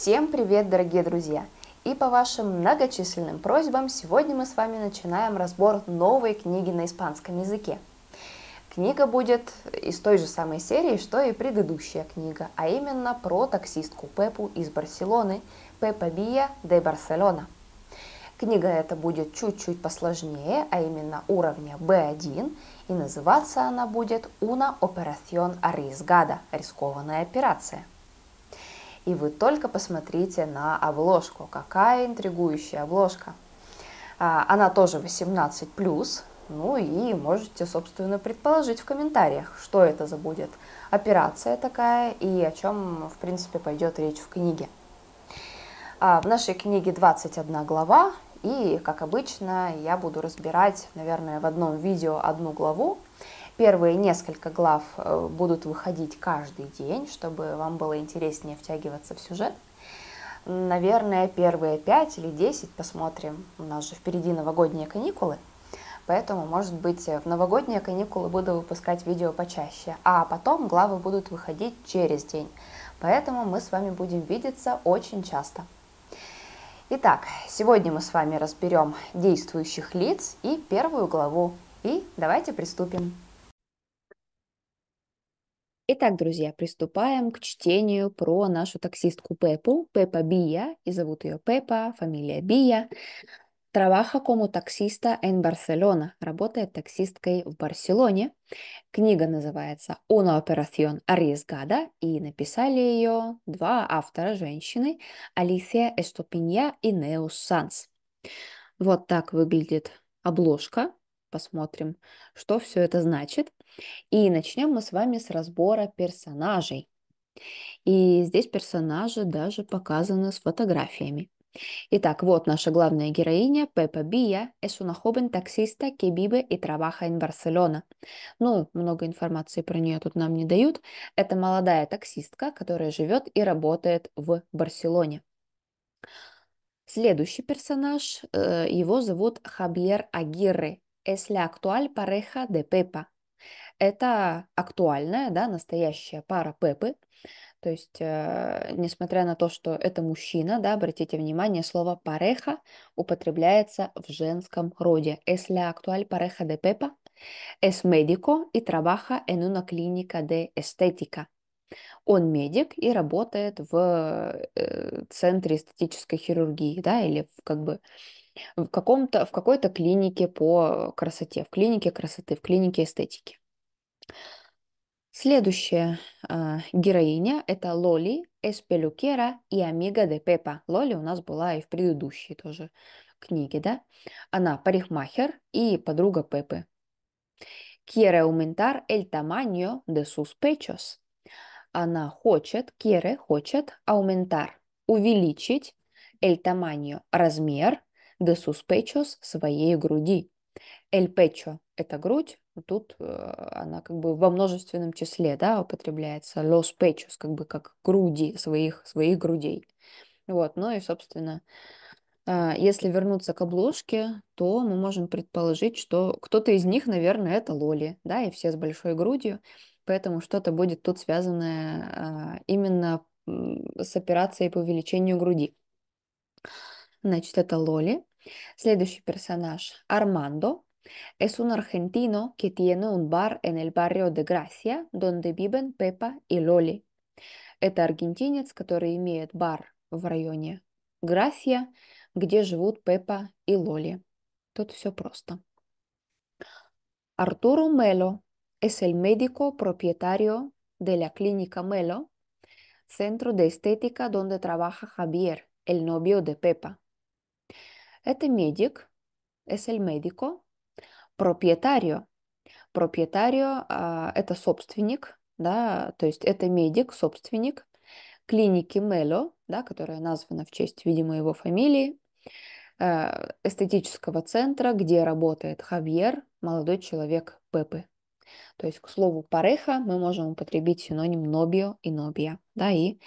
Всем привет, дорогие друзья! И по вашим многочисленным просьбам сегодня мы с вами начинаем разбор новой книги на испанском языке. Книга будет из той же самой серии, что и предыдущая книга, а именно про таксистку Пепу из Барселоны, Пепа Бия де Барселона. Книга эта будет чуть-чуть посложнее, а именно уровня B1, и называться она будет «Una operación arriesgada» – «Рискованная операция». И вы только посмотрите на обложку. Какая интригующая обложка. А, она тоже 18+, ну и можете, собственно, предположить в комментариях, что это за будет операция такая и о чем, в принципе, пойдет речь в книге. А, в нашей книге 21 глава, и, как обычно, я буду разбирать, наверное, в одном видео одну главу, Первые несколько глав э, будут выходить каждый день, чтобы вам было интереснее втягиваться в сюжет. Наверное, первые 5 или 10 посмотрим. У нас же впереди новогодние каникулы. Поэтому, может быть, в новогодние каникулы буду выпускать видео почаще, а потом главы будут выходить через день. Поэтому мы с вами будем видеться очень часто. Итак, сегодня мы с вами разберем действующих лиц и первую главу. И давайте приступим. Итак, друзья, приступаем к чтению про нашу таксистку Пепу. Пепа Бия, и зовут ее Пепа, фамилия Бия. Траваха кому таксиста en Barcelona. Работает таксисткой в Барселоне. Книга называется «Una operación arriesgada» и написали ее два автора женщины Алисия Эстопинья и Неус Санс. Вот так выглядит обложка посмотрим, что все это значит. И начнем мы с вами с разбора персонажей. И здесь персонажи даже показаны с фотографиями. Итак, вот наша главная героиня Пепа Бия es una joven taxista que vive y trabaja en Barcelona. Ну, много информации про нее тут нам не дают. Это молодая таксистка, которая живет и работает в Барселоне. Следующий персонаж, э, его зовут Хабьер Агирре, es la actual pareja de Пепа. Это актуальная, да, настоящая пара Пепы. То есть, э, несмотря на то, что это мужчина, да, обратите внимание, слово «пареха» употребляется в женском роде. Es la actual pareja de Pepa, es médico y trabaja en una clínica de estética. Он медик и работает в э, центре эстетической хирургии, да, или в, как бы в, каком-то, в какой-то клинике по красоте, в клинике красоты, в клинике эстетики. Следующая э, героиня – это Лоли Эспелюкера и Амига де Пепа. Лоли у нас была и в предыдущей тоже книге, да? Она парикмахер и подруга Пепы. Quiere aumentar el tamaño de sus pechos. Она хочет, quiere хочет aumentar, а увеличить el tamaño, размер de sus pechos, своей груди. El pecho – это грудь, тут э, она как бы во множественном числе, да, употребляется los pechos, как бы как груди, своих, своих грудей. Вот, ну и, собственно, э, если вернуться к обложке, то мы можем предположить, что кто-то из них, наверное, это Лоли, да, и все с большой грудью, поэтому что-то будет тут связанное э, именно с операцией по увеличению груди. Значит, это Лоли. Следующий персонаж Армандо. Es un argentino que tiene un bar en el barrio de Gracia, donde viven Пепа и Лоли. Это аргентинец, который имеет бар в районе Грасия, где живут Пепа и Лоли. Тут все просто. Артуро Мело es el médico propietario de la clínica Melo, centro de estética donde trabaja Javier, el novio de Pepa. Это медик, es el médico, пропиетарио. Пропиетарио а, это собственник, да, то есть это медик, собственник клиники Мело, да, которая названа в честь, видимо, его фамилии, э, эстетического центра, где работает Хавьер, молодой человек Пепы. То есть к слову пареха мы можем употребить синоним нобио и нобия. Да, и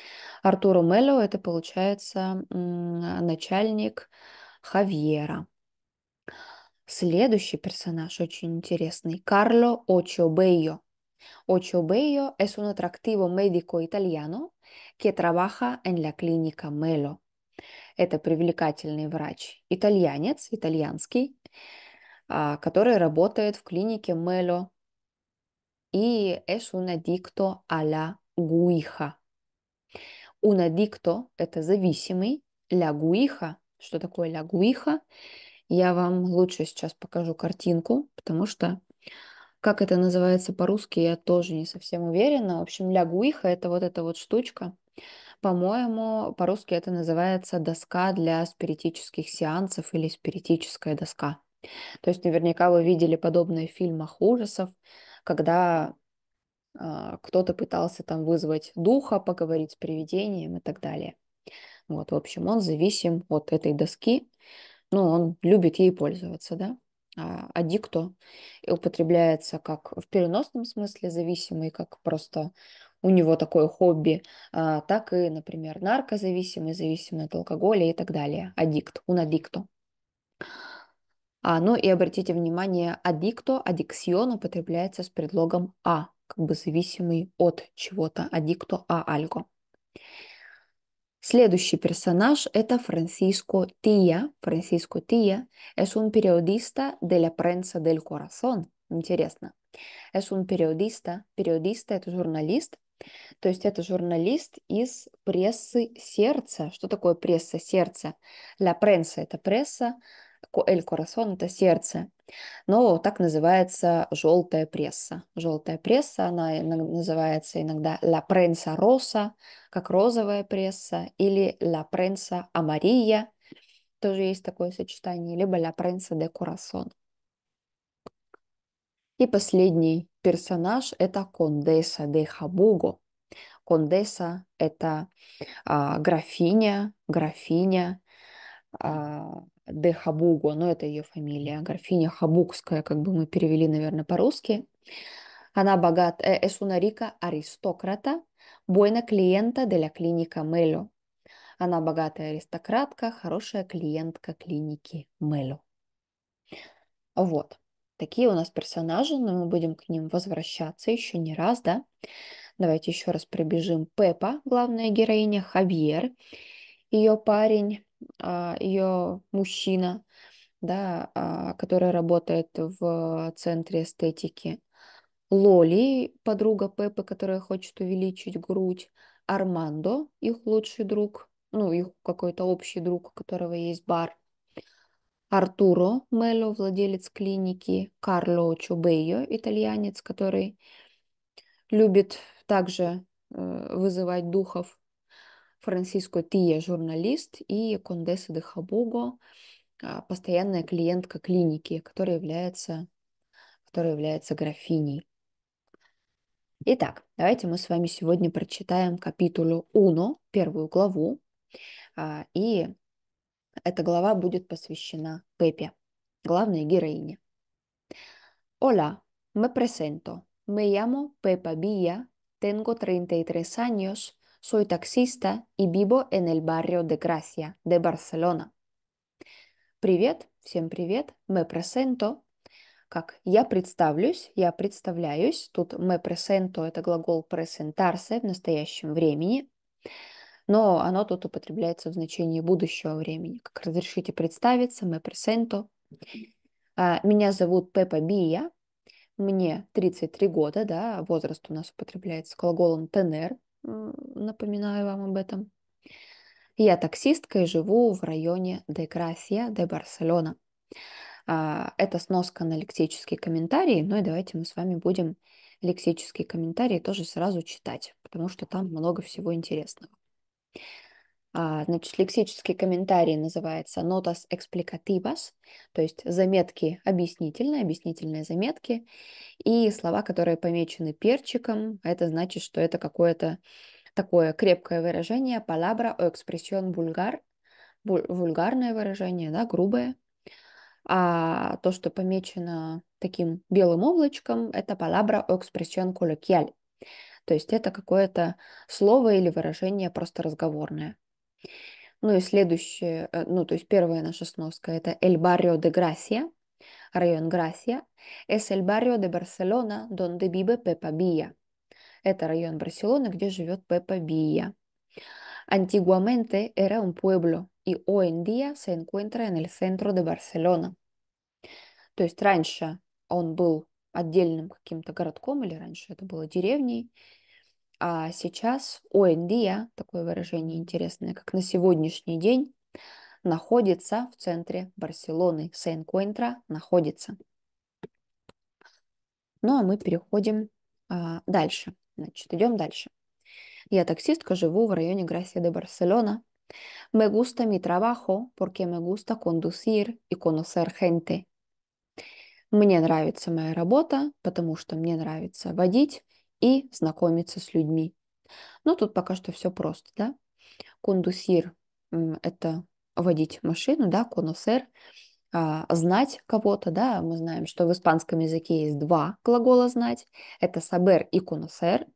Артуро Мело это получается начальник Хавьера. Следующий персонаж очень интересный. Карло Очобейо. Ochobello es un atractivo médico italiano que trabaja en la clínica Melo. Это привлекательный врач, итальянец, итальянский, а, который работает в клинике Мело. И es un adicto a la guija. Un adicto – это зависимый, la guija что такое лягуиха. Я вам лучше сейчас покажу картинку, потому что как это называется по-русски, я тоже не совсем уверена. В общем, лягуиха – это вот эта вот штучка. По-моему, по-русски это называется доска для спиритических сеансов или спиритическая доска. То есть наверняка вы видели подобные в фильмах ужасов, когда э, кто-то пытался там вызвать духа, поговорить с привидением и так далее. Вот, в общем, он зависим от этой доски, но он любит ей пользоваться, да. А аддикто употребляется как в переносном смысле зависимый, как просто у него такое хобби, а, так и, например, наркозависимый, зависимый от алкоголя и так далее. Аддикт, он аддикто. А, ну и обратите внимание, аддикто, аддиксион употребляется с предлогом а, как бы зависимый от чего-то, аддикто а альго. Следующий персонаж это Франциско Тия. Франциско Тия es un periodista de la prensa del corazón. Интересно. Es un periodista. Периодиста – это журналист. То есть это журналист из прессы сердца. Что такое пресса сердца? La prensa – это пресса. Эль Корасон – это сердце. Но так называется желтая пресса. Желтая пресса, она называется иногда «la prensa rosa», как розовая пресса, или «la prensa amarilla», тоже есть такое сочетание, либо «la prensa de corazón». И последний персонаж – это Кондеса де Хабуго. Кондеса – это а, графиня, графиня, а, де Хабуго, но это ее фамилия, графиня Хабукская, как бы мы перевели, наверное, по-русски. Она богат, es э, una аристократа, бойна клиента для la clínica Она богатая аристократка, хорошая клиентка клиники Мело. Вот. Такие у нас персонажи, но мы будем к ним возвращаться еще не раз, да? Давайте еще раз пробежим. Пепа, главная героиня, Хавьер, ее парень, а, ее мужчина, да, а, который работает в центре эстетики. Лоли, подруга Пеппы, которая хочет увеличить грудь. Армандо, их лучший друг, ну, их какой-то общий друг, у которого есть бар. Артуро Мело, владелец клиники, Карло Чубейо, итальянец, который любит также э, вызывать духов. Франциско Тия, журналист, и Кондеса де Хабуго, а, постоянная клиентка клиники, которая является, которая является графиней. Итак, давайте мы с вами сегодня прочитаем капитулу 1, первую главу, а, и эта глава будет посвящена Пепе, главной героине. Hola, me presento. Me llamo Pepa Villa, tengo 33 años, Soy taxista и vivo en el barrio de Gracia, de Barcelona. Привет, всем привет, me presento. Как я представлюсь, я представляюсь. Тут me presento – это глагол presentarse в настоящем времени, но оно тут употребляется в значении будущего времени. Как разрешите представиться, me presento. А, меня зовут Пепа Бия, мне 33 года, да, возраст у нас употребляется глаголом tener, напоминаю вам об этом. Я таксистка и живу в районе де Грасия, де Барселона. А, это сноска на лексические комментарии, ну и давайте мы с вами будем лексические комментарии тоже сразу читать, потому что там много всего интересного. А, значит, лексический комментарий называется «Notas explicativas», то есть заметки объяснительные, объяснительные заметки. И слова, которые помечены перчиком, это значит, что это какое-то такое крепкое выражение «palabra o expresión vulgar», вульгарное выражение, да, грубое. А то, что помечено таким белым облачком, это «palabra o expresión coloquial», то есть это какое-то слово или выражение просто разговорное. Ну и следующее, э, ну то есть первая наша сноска это El Barrio de Gracia, район Грасия. Es el barrio de Barcelona, donde vive Pepa Bia. Это район Барселоны, где живет Пепа Бия. Antiguamente era un pueblo y hoy en día se encuentra en el centro de Barcelona. То есть раньше он был отдельным каким-то городком, или раньше это было деревней, а сейчас hoy а, такое выражение интересное, как на сегодняшний день, находится в центре Барселоны. сен encuentra находится. Ну а мы переходим а, дальше. Значит, идем дальше. Я таксистка, живу в районе Грасия де Барселона. Me gusta mi trabajo, porque me gusta conducir y conocer gente. Мне нравится моя работа, потому что мне нравится водить и знакомиться с людьми. Ну, тут пока что все просто, да. Кондусир – это водить машину, да, конусер а, – знать кого-то, да, мы знаем, что в испанском языке есть два глагола «знать», это «сабер» и «конусер»,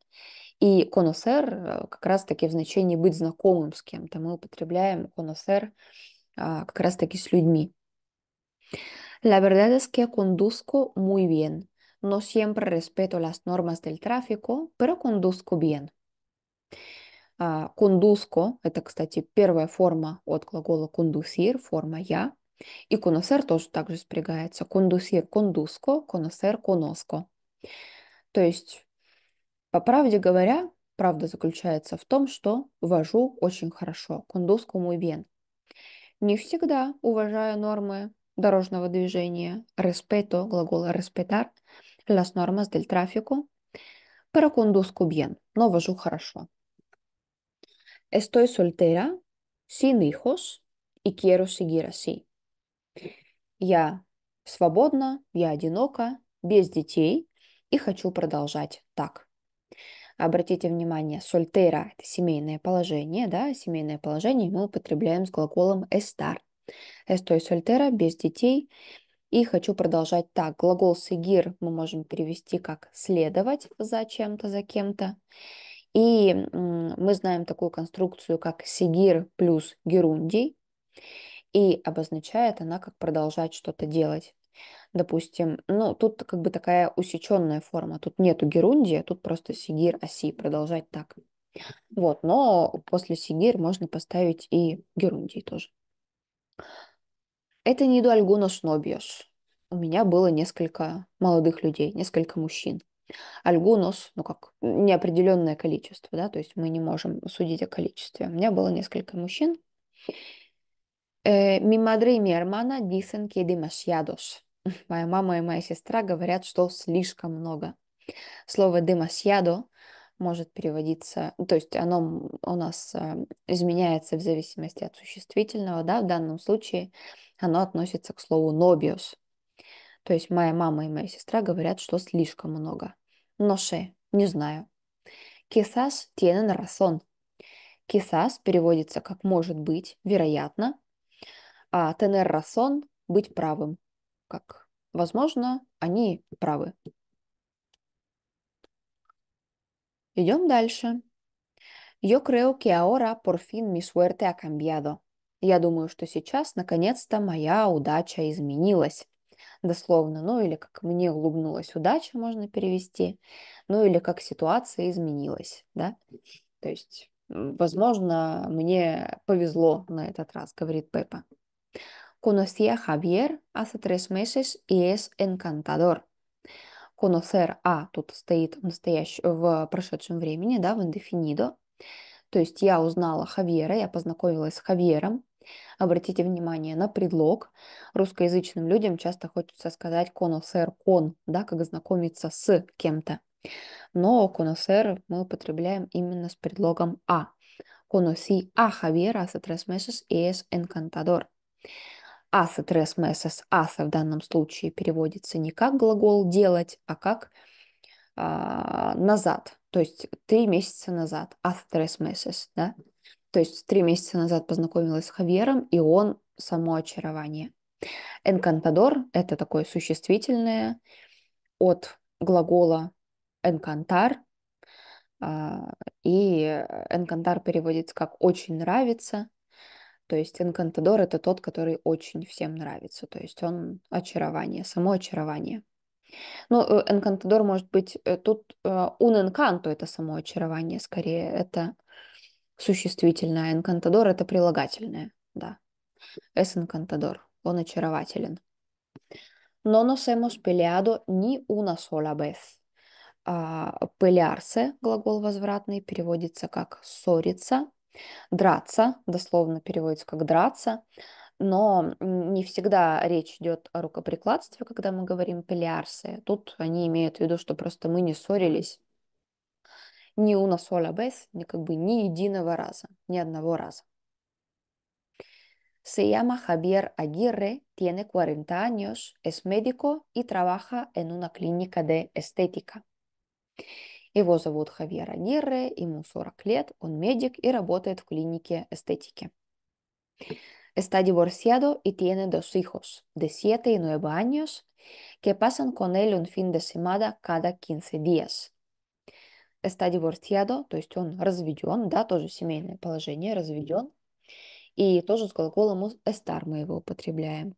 и «конусер» как раз-таки в значении «быть знакомым с кем-то», мы употребляем «конусер» а, как раз-таки с людьми. La verdad es que conduzco muy bien no siempre respeto las normas del tráfico, pero conduzco bien. Uh, conduzco, это, кстати, первая форма от глагола conducir, форма «я». И conocer тоже также спрягается. Conducir – conduzco, conocer – conozco. То есть, по правде говоря, правда заключается в том, что вожу очень хорошо, conduzco muy bien. Не всегда уважаю нормы дорожного движения. Respeto, глагол respetar – las normas del tráfico, pero conduzco bien, no вожу хорошо. Estoy soltera, sin hijos y quiero seguir así. Я свободна, я одинока, без детей и хочу продолжать так. Обратите внимание, сольтера – это семейное положение, да, семейное положение мы употребляем с глаголом estar. Estoy soltera, без детей – и хочу продолжать так. Глагол сигир мы можем перевести как следовать за чем-то, за кем-то. И мы знаем такую конструкцию, как сигир плюс герундий. И обозначает она, как продолжать что-то делать. Допустим, ну, тут как бы такая усеченная форма. Тут нету герундия, тут просто сигир оси. Продолжать так. Вот, но после сигир можно поставить и герундий тоже. Это не до algunos novios. У меня было несколько молодых людей, несколько мужчин. Альгунос, ну как, неопределенное количество, да, то есть мы не можем судить о количестве. У меня было несколько мужчин. «Mi madre y mi hermana dicen que Моя мама и моя сестра говорят, что слишком много. Слово «demasiado» может переводиться, то есть оно у нас э, изменяется в зависимости от существительного, да, в данном случае – оно относится к слову «нобиус». То есть моя мама и моя сестра говорят, что слишком много. Но ше? не знаю. Кисас тенен расон. Кисас переводится как «может быть», «вероятно». А тенер расон – «быть правым». Как «возможно», «они правы». Идем дальше. Yo creo que ahora por fin mi suerte ha cambiado. Я думаю, что сейчас, наконец-то, моя удача изменилась. Дословно, ну или как мне улыбнулась удача, можно перевести, ну или как ситуация изменилась, да. То есть, возможно, мне повезло на этот раз, говорит Пеппа. Conocí a Javier hace tres meses y es encantador. Conocer а тут стоит в, настоящ... в прошедшем времени, да, в indefinido. То есть я узнала Хавьера, я познакомилась с Хавьером Обратите внимание на предлог. Русскоязычным людям часто хочется сказать «коносер кон», да, как знакомиться с кем-то. Но «коносер» мы употребляем именно с предлогом «а». «Коноси а Хавьер с tres meses y es encantador». «Hace tres meses» «hace» в данном случае переводится не как глагол «делать», а как а, «назад», то есть три месяца назад, «hace tres meses», да? То есть три месяца назад познакомилась с Хавьером, и он само очарование. Энкантадор – это такое существительное от глагола энкантар, а, и энкантар переводится как «очень нравится», то есть энкантадор – это тот, который очень всем нравится, то есть он очарование, само очарование. Ну, э, энкантадор может быть э, тут э, un encanto – это само очарование, скорее это существительное. Энкантадор – это прилагательное, да. Es encantador. Он очарователен. Но nos hemos peleado ni una sola vez. А, Пылярсе, глагол возвратный, переводится как ссориться, драться, дословно переводится как драться, но не всегда речь идет о рукоприкладстве, когда мы говорим пелиарсы. Тут они имеют в виду, что просто мы не ссорились, ни una sola vez, ни как бы ни единого раза, ни одного раза. Se llama Javier Aguirre, tiene 40 años, es médico y trabaja en una clínica de estética. Его зовут Хавьер Агирре, ему 40 лет, он медик и работает в клинике эстетики. Está divorciado y tiene dos hijos, de 7 y 9 años, que pasan con él un fin de semana cada 15 días está divorciado, то есть он разведен, да, тоже семейное положение, разведен. И тоже с глаголом estar мы его употребляем.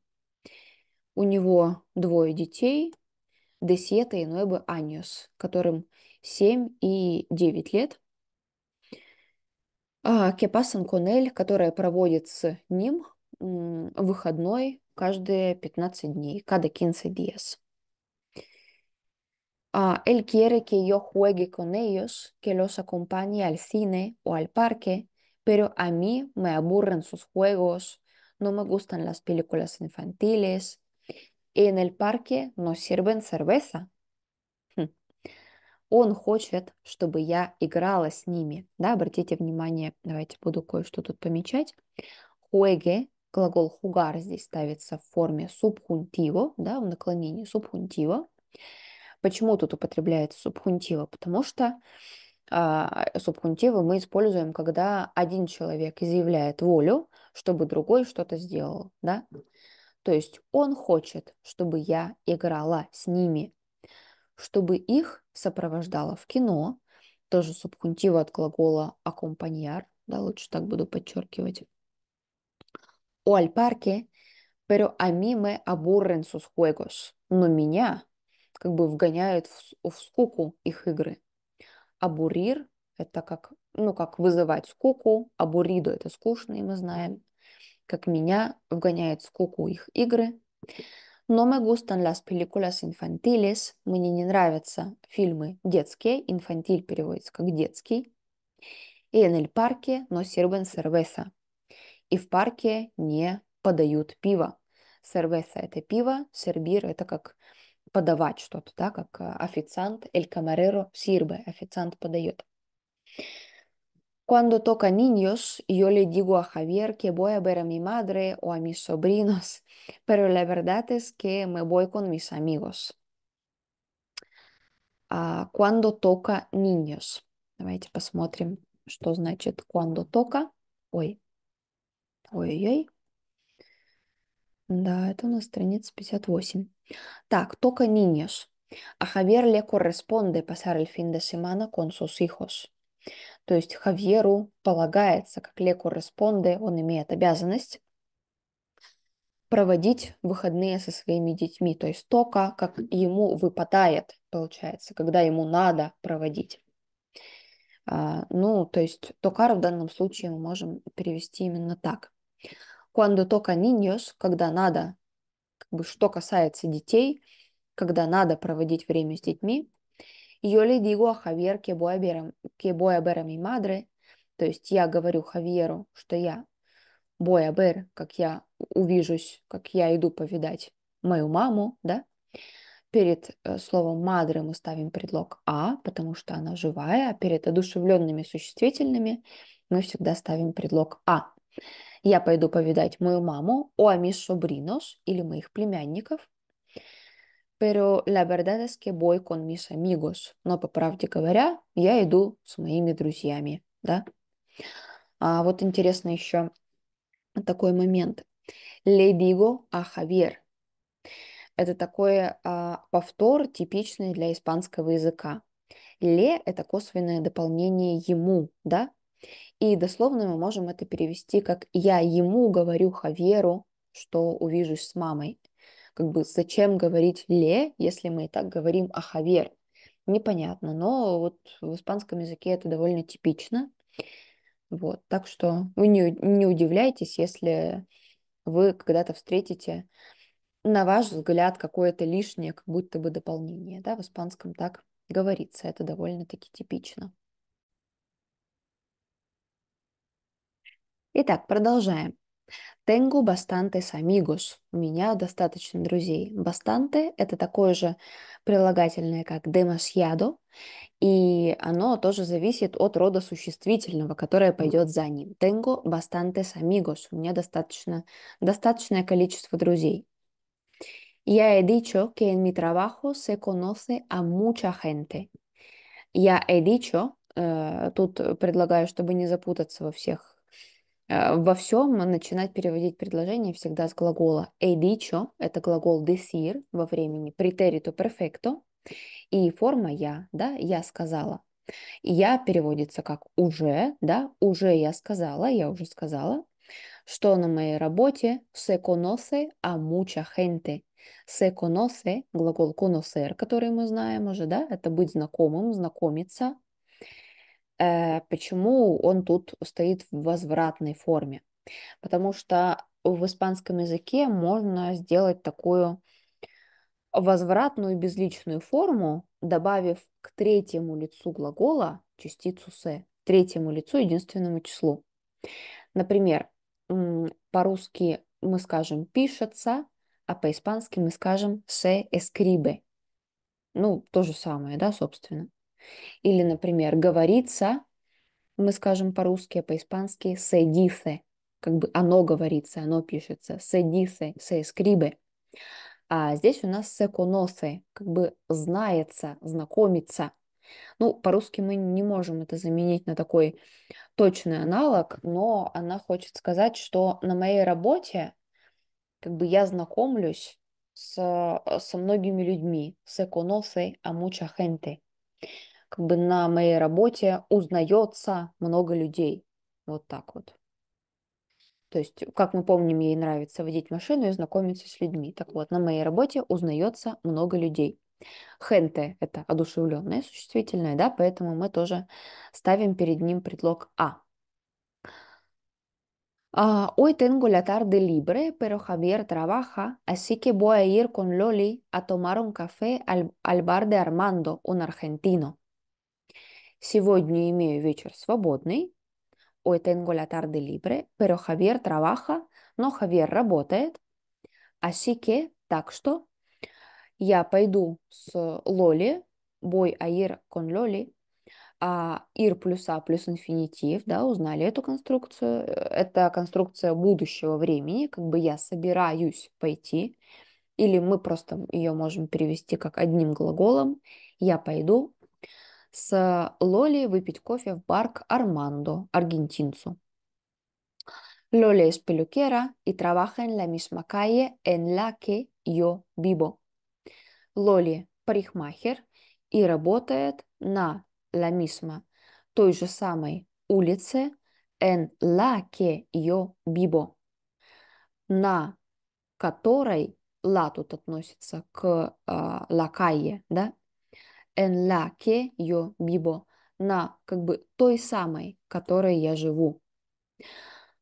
У него двое детей, de siete y nueve años, которым 7 и 9 лет. А, Кепасан Конель, которая проводит с ним выходной каждые 15 дней, cada 15 días. Uh, él quiere que yo juegue con ellos, que los acompañe al cine o al parque, pero a mí me aburren sus juegos, no me gustan las películas infantiles и en el парке nos sirven cerveza. Хм. Он хочет, чтобы я играла с ними. Да, обратите внимание, давайте буду кое-что тут помечать. Juegue, глагол jugar здесь ставится в форме субхунтиво, да, в наклонении субхунтиво. Почему тут употребляется субхунтива? Потому что а, субхунтива мы используем, когда один человек изъявляет волю, чтобы другой что-то сделал, да? То есть он хочет, чтобы я играла с ними, чтобы их сопровождала в кино, тоже субхунтива от глагола аккомпаньяр, да, лучше так буду подчеркивать. У al parque, pero a mí me aburren sus juegos. Но меня как бы вгоняет в, в скуку их игры. Абурир – это как, ну, как вызывать скуку, абуридо – это скучные, мы знаем. Как меня вгоняет в скуку их игры. Но me gustan las películas infantiles. Мне не нравятся фильмы детские. Инфантиль переводится как детский. И en el парке но sirven cerveza. И в парке не подают пиво. Cerveza – это пиво, сербир – это как подавать что-то, да, как официант, el camarero sirve, официант подает. Cuando toca niños, yo le digo a Javier que voy a ver a mi madre o a mis sobrinos, pero la verdad es que me voy con mis amigos. cuando toca niños. Давайте посмотрим, что значит cuando toca. Ой, ой-ой-ой. Да, это у нас страница 58. Так, только niños. А Javier le corresponde pasar el fin de semana con sus hijos. То есть Хавьеру полагается, как le corresponde, он имеет обязанность проводить выходные со своими детьми. То есть только как ему выпадает, получается, когда ему надо проводить. А, ну, то есть токар в данном случае мы можем перевести именно так cuando toca niños, когда надо, как бы что касается детей, когда надо проводить время с детьми, yo le digo a Javier que voy a ver, que voy a ver a mi madre, то есть я говорю Хавьеру, что я voy a ver, как я увижусь, как я иду повидать мою маму, да, перед э, словом «мадре» мы ставим предлог «а», потому что она живая, а перед одушевленными существительными мы всегда ставим предлог «а». Я пойду повидать мою маму о mis а sobrinos или моих племянников. Pero la verdad es que voy con mis amigos. Но, по правде говоря, я иду с моими друзьями, да? А вот интересно еще такой момент. Le digo a Javier. Это такой а, повтор, типичный для испанского языка. Ле – это косвенное дополнение ему, да? И дословно мы можем это перевести как «я ему говорю Хаверу, что увижусь с мамой». Как бы зачем говорить «ле», если мы и так говорим о а Хавер? Непонятно, но вот в испанском языке это довольно типично. Вот, так что вы не, не удивляйтесь, если вы когда-то встретите, на ваш взгляд, какое-то лишнее, как будто бы дополнение. Да, в испанском так говорится, это довольно-таки типично. Итак, продолжаем. Tengo бастантес amigos. У меня достаточно друзей. Bastante это такое же прилагательное, как demasiado, и оно тоже зависит от рода существительного, которое пойдет за ним. Tengo bastantes amigos. У меня достаточно, достаточное количество друзей. Я he dicho que en mi trabajo se conoce a mucha gente. Я he dicho, э, тут предлагаю, чтобы не запутаться во всех Э, во всем начинать переводить предложение всегда с глагола «he dicho» — это глагол «decir» во времени, «preterito perfecto» и форма «я», да, «я сказала». «Я» переводится как «уже», да, «уже я сказала», «я уже сказала», что на моей работе «se conoce a mucha gente». «Se conoce» — глагол «conocer», который мы знаем уже, да, это «быть знакомым», «знакомиться», Э, почему он тут стоит в возвратной форме? Потому что в испанском языке можно сделать такую возвратную безличную форму, добавив к третьему лицу глагола частицу «се», третьему лицу единственному числу. Например, по-русски мы скажем «пишется», а по-испански мы скажем «se escribe». Ну, то же самое, да, собственно. Или, например, говорится, мы скажем по-русски, а по-испански «se dice», как бы оно говорится, оно пишется «se dice», «se escribe». А здесь у нас «se conoce», как бы знается, знакомится. Ну, по-русски мы не можем это заменить на такой точный аналог, но она хочет сказать, что на моей работе как бы я знакомлюсь с, со многими людьми, с conoce a mucha gente как бы на моей работе узнается много людей. Вот так вот. То есть, как мы помним, ей нравится водить машину и знакомиться с людьми. Так вот, на моей работе узнается много людей. Хенте – это одушевленное существительное, да, поэтому мы тоже ставим перед ним предлог «а». Hoy tengo la tarde libre, pero Javier trabaja, así que voy a ir con Loli a tomar un café al, al bar de Armando, un argentino. Сегодня имею вечер свободный. Hoy tengo la tarde libre, pero Javier trabaja, но Javier работает. Así que, так что, я пойду с Лоли, бой аир кон Лоли, а ir плюс а плюс инфинитив, да, узнали эту конструкцию. Это конструкция будущего времени, как бы я собираюсь пойти, или мы просто ее можем перевести как одним глаголом. Я пойду, с Лоли выпить кофе в барк Армандо, аргентинцу. Лоли es peluquera y trabaja en la misma calle en la que yo vivo. Лоли – парикмахер и работает на la misma, той же самой улице, en la que yo vivo, на которой ла тут относится к э, а, лакае, да, en la que yo vivo, на как бы той самой, которой я живу.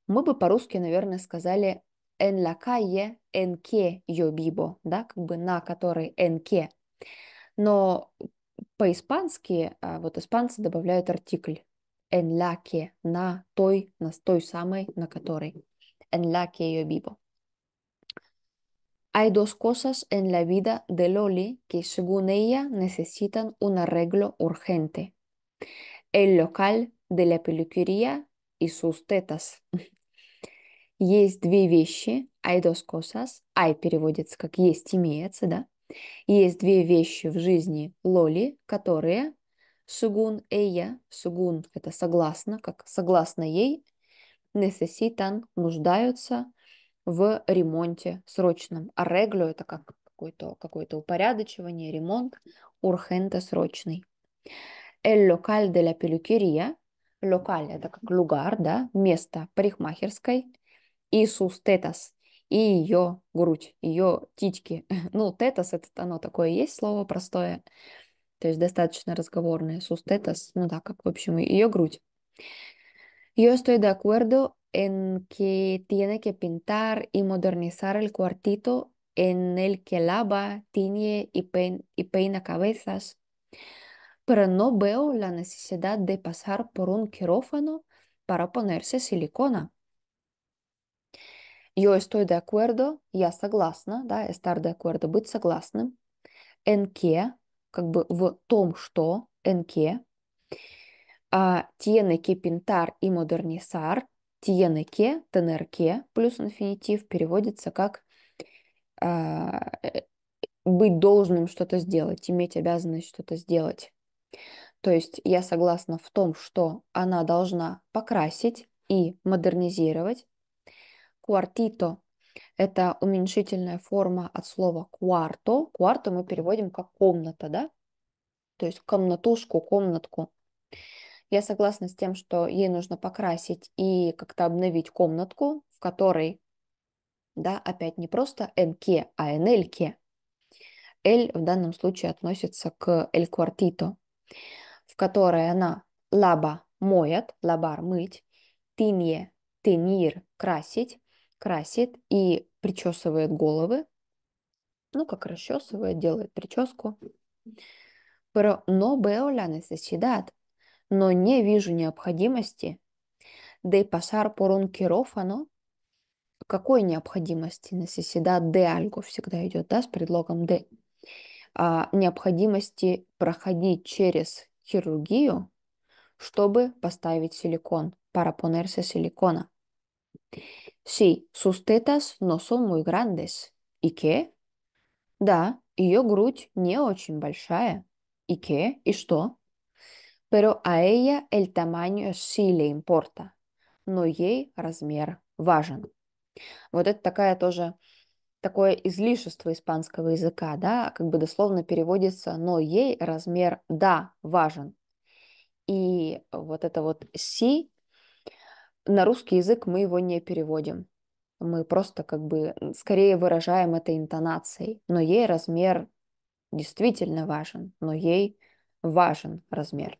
Мы бы по-русски, наверное, сказали en la calle en que yo vivo, да, как бы на которой en que. Но по-испански, а, вот испанцы добавляют артикль en la que, на той, на той самой, на которой. En la que yo vivo. Hay dos cosas en la vida de Loli que según ella necesitan un arreglo urgente. El local de la peluquería y sus tetas. Есть две вещи, hay dos cosas, hay переводится как есть, имеется, да? Есть две вещи в жизни Лоли, которые, según ella, según это согласно, как согласно ей, necesitan, нуждаются в ремонте срочном. А реглю это как какое-то какое упорядочивание, ремонт. Ургенте срочный. El local de la peluquería. Локаль – это как лугар, да, место парикмахерской. И сус тетас ну, – и ее грудь, ее титьки. Ну, тетас – это оно такое есть, слово простое. То есть достаточно разговорное. Сус тетас, ну да, как, в общем, ее грудь. Yo estoy de acuerdo en que tiene que pintar y modernizar el cuartito en el que lava, tiñe y, pein y peina cabezas, pero no veo la necesidad de pasar por un quirófano para ponerse silicona. Yo estoy de acuerdo, ya согласна, да, estar de acuerdo, быть согласным, en que, как бы в том, что, en que, tiene que pintar y modernizar, Тиенеке, тенерке плюс инфинитив переводится как а, э, быть должным что-то сделать, иметь обязанность что-то сделать. То есть я согласна в том, что она должна покрасить и модернизировать. Квартито – это уменьшительная форма от слова кварто. Кварто мы переводим как комната, да? То есть комнатушку, комнатку. Я согласна с тем, что ей нужно покрасить и как-то обновить комнатку, в которой, да, опять не просто НК, а НЛК. Л в данном случае относится к El квартито в которой она лаба моет, лабар мыть, тинье, тинир красить, красит и причесывает головы, ну, как расчесывает, делает прическу. Но no veo la но не вижу необходимости. De pasar por un quirófano. Какой необходимости? На сеседа de algo всегда идет, да, с предлогом де А, необходимости проходить через хирургию, чтобы поставить силикон. Para ponerse silicona. Sí, sus tetas no son muy grandes. ¿Y qué? Да, ее грудь не очень большая. И ке, и что? Pero a ella el tamaño sí le importa, но ей размер важен. Вот это такая тоже такое излишество испанского языка, да, как бы дословно переводится, но ей размер да важен. И вот это вот си на русский язык мы его не переводим. Мы просто как бы скорее выражаем это интонацией, но ей размер действительно важен, но ей важен размер.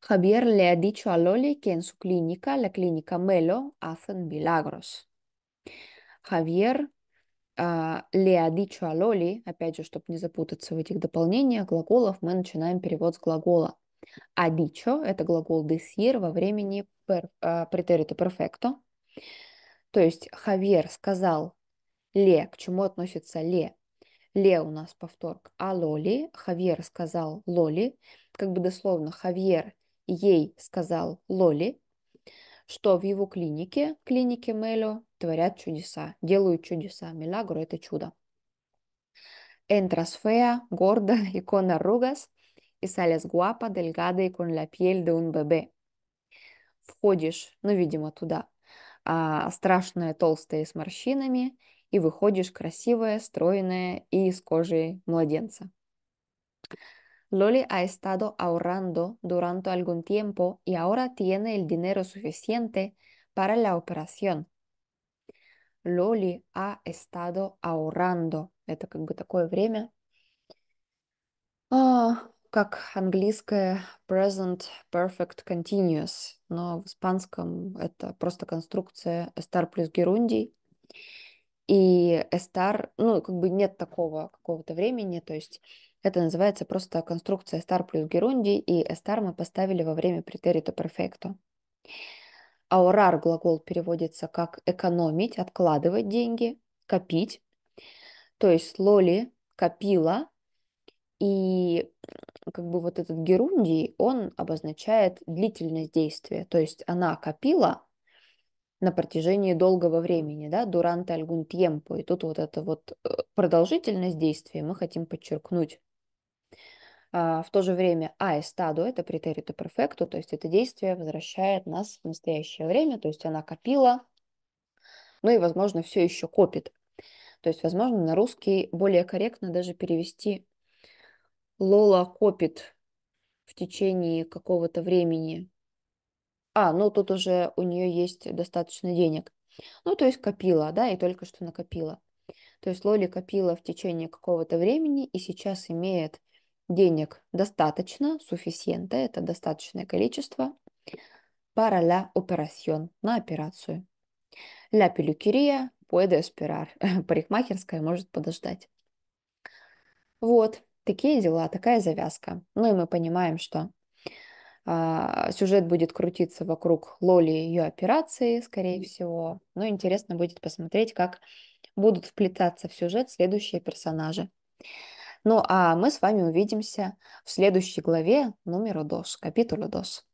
Javier le ha dicho a Loli que en su clínica, la clínica Melo, hacen milagros. Javier Uh, le ha dicho a Лоли, опять же, чтобы не запутаться в этих дополнениях глаголов, мы начинаем перевод с глагола. А dicho – это глагол decir во времени per, uh, preterito perfecto. То есть Хавьер сказал ле, к чему относится ле? Ле у нас повтор а Лоли, Хавьер сказал Лоли, как бы дословно Хавьер ей сказал Лоли, что в его клинике, клинике Мело, творят чудеса, делают чудеса. Милагро – это чудо. Entras fea, gorda y con arrugas, y sales guapa, delgada y con la Входишь, ну, видимо, туда, а, страшная, толстая с морщинами, и выходишь красивая, стройная и из кожи младенца. Loli ha estado ahorrando durante algún tiempo y ahora tiene el dinero suficiente para la operación. Лоли ha estado ahorrando. Это как бы такое время, а, как английское present perfect continuous, но в испанском это просто конструкция estar плюс герундий. И estar, ну, как бы нет такого какого-то времени, то есть это называется просто конструкция star плюс герунди, и star мы поставили во время претерито перфекто Аурар глагол переводится как экономить, откладывать деньги, копить. То есть Лоли копила, и как бы вот этот герундий, он обозначает длительность действия. То есть она копила на протяжении долгого времени, да, дуранте альгун тьемпо. И тут вот эта вот э, продолжительность действия мы хотим подчеркнуть. А, в то же время а аэстадо – это претерито перфекту, то есть это действие возвращает нас в настоящее время, то есть она копила, ну и, возможно, все еще копит. То есть, возможно, на русский более корректно даже перевести «Лола копит в течение какого-то времени». А, ну тут уже у нее есть достаточно денег. Ну, то есть копила, да, и только что накопила. То есть Лоли копила в течение какого-то времени и сейчас имеет – денег достаточно, суфисиента, это достаточное количество, para la operación, на операцию. La peluquería puede esperar, парикмахерская может подождать. Вот, такие дела, такая завязка. Ну и мы понимаем, что а, сюжет будет крутиться вокруг Лоли и ее операции, скорее всего. Но ну, интересно будет посмотреть, как будут вплетаться в сюжет следующие персонажи. Ну а мы с вами увидимся в следующей главе номера Дос, капитулу Дос.